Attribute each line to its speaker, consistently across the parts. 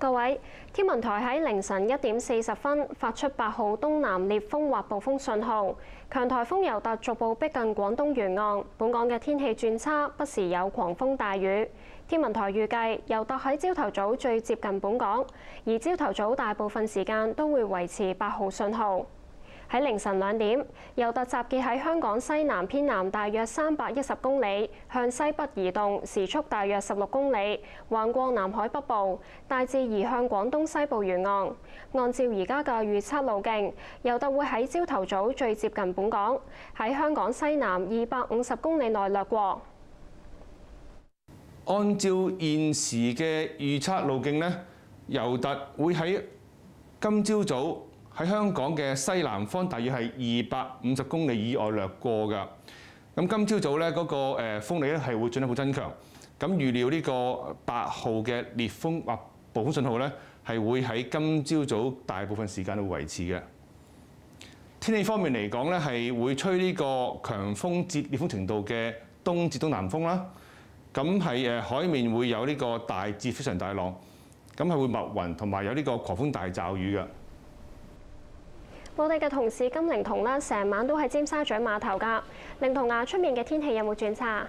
Speaker 1: 各位，天文台喺凌晨一點四十分發出八號東南烈風或暴風信號，強颱風尤特逐步逼近廣東沿岸，本港嘅天氣轉差，不時有狂風大雨。天文台預計尤特喺朝頭早最接近本港，而朝頭早大部分時間都會維持八號信號。喺凌晨兩點，尤特集結喺香港西南偏南，大約三百一十公里，向西北移動，時速大約十六公里，橫過南海北部，大致移向廣東西部沿岸。按照而家嘅預測路徑，尤特會喺朝頭早最接近本港，喺香港西南二百五十公里內掠過。
Speaker 2: 按照現時嘅預測路徑咧，尤特會喺今朝早。喺香港嘅西南方，大約係二百五十公里以外掠過㗎。咁今朝早咧嗰個誒風力咧係會進一步增強。咁預料呢個八號嘅烈風或暴風信號咧係會喺今朝早大部分時間度維持嘅。天氣方面嚟講咧係會吹呢個強風至烈風程度嘅東至東南風啦。咁係誒海面會有呢個大至非常大浪，咁係會密雲同埋有呢個狂風大罩雨嘅。
Speaker 1: 我哋嘅同事金玲彤咧，成晚都喺尖沙咀碼頭㗎。玲彤啊，出面嘅天氣有冇轉
Speaker 3: 差？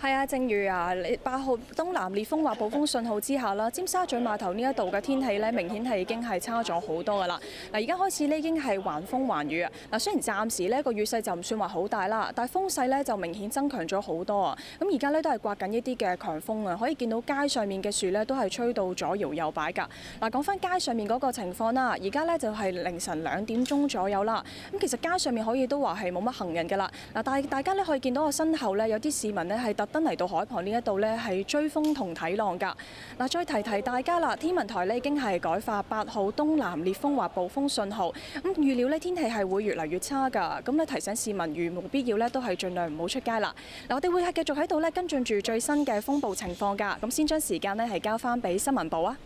Speaker 3: 係啊，正如啊，八號東南烈風或暴風信號之下啦，尖沙咀碼頭呢一度嘅天氣咧，明顯係已經係差咗好多噶啦。嗱，而家開始呢已經係橫風橫雨啊。嗱，雖然暫時呢個雨勢就唔算話好大啦，但係風勢咧就明顯增強咗好多啊。咁而家咧都係刮緊一啲嘅強風啊，可以見到街上面嘅樹咧都係吹到左搖右擺㗎。嗱，講翻街上面嗰個情況啦，而家咧就係凌晨兩點鐘左右啦。咁其實街上面可以都話係冇乜行人㗎啦。嗱，但係大家咧可以見到我身後咧有啲市民咧係特。奔嚟到海旁呢一度呢，係追風同睇浪噶嗱。再提提大家啦，天文台呢已經係改發八號東南烈風或暴風信號，咁預料呢天氣係會越嚟越差噶。咁咧提醒市民如無必要呢，都係盡量唔好出街啦。嗱，我哋會繼續喺度呢，跟進住最新嘅風暴情況㗎。咁先將時間呢，係交翻俾新聞部啊。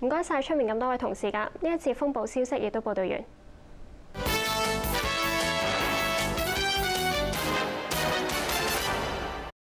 Speaker 1: 唔該晒出面咁多位同事噶呢一次風暴消息亦都報道完。